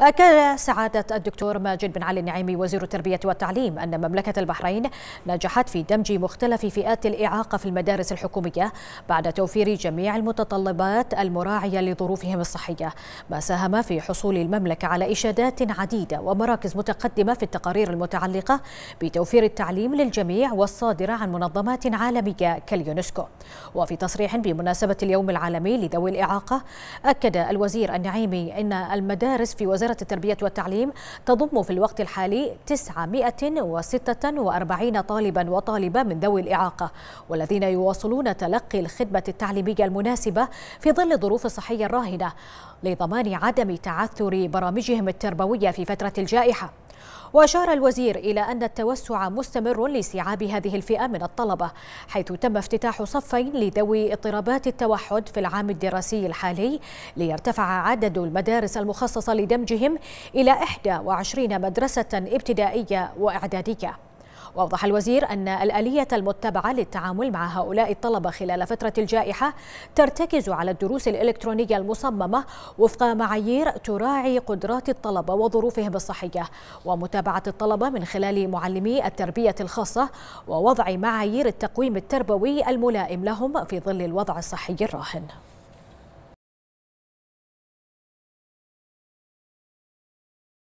أكد سعادة الدكتور ماجد بن علي النعيمي وزير التربية والتعليم أن مملكة البحرين نجحت في دمج مختلف فئات الإعاقة في المدارس الحكومية بعد توفير جميع المتطلبات المراعية لظروفهم الصحية ما ساهم في حصول المملكة على إشادات عديدة ومراكز متقدمة في التقارير المتعلقة بتوفير التعليم للجميع والصادرة عن منظمات عالمية كاليونسكو وفي تصريح بمناسبة اليوم العالمي لذوي الإعاقة أكد الوزير النعيمي أن المدارس في وزارة وزارة التربية والتعليم تضم في الوقت الحالي 946 طالبا وطالبة من ذوي الإعاقة والذين يواصلون تلقي الخدمة التعليمية المناسبة في ظل الظروف الصحية الراهنة لضمان عدم تعثر برامجهم التربوية في فترة الجائحة وأشار الوزير إلى أن التوسع مستمر لاستيعاب هذه الفئة من الطلبة حيث تم افتتاح صفين لذوي اضطرابات التوحد في العام الدراسي الحالي ليرتفع عدد المدارس المخصصة لدمجهم إلى 21 مدرسة ابتدائية وإعدادية وأوضح الوزير أن الآلية المتبعة للتعامل مع هؤلاء الطلبة خلال فترة الجائحة ترتكز على الدروس الإلكترونية المصممة وفق معايير تراعي قدرات الطلبة وظروفهم الصحية ومتابعة الطلبة من خلال معلمي التربية الخاصة ووضع معايير التقويم التربوي الملائم لهم في ظل الوضع الصحي الراهن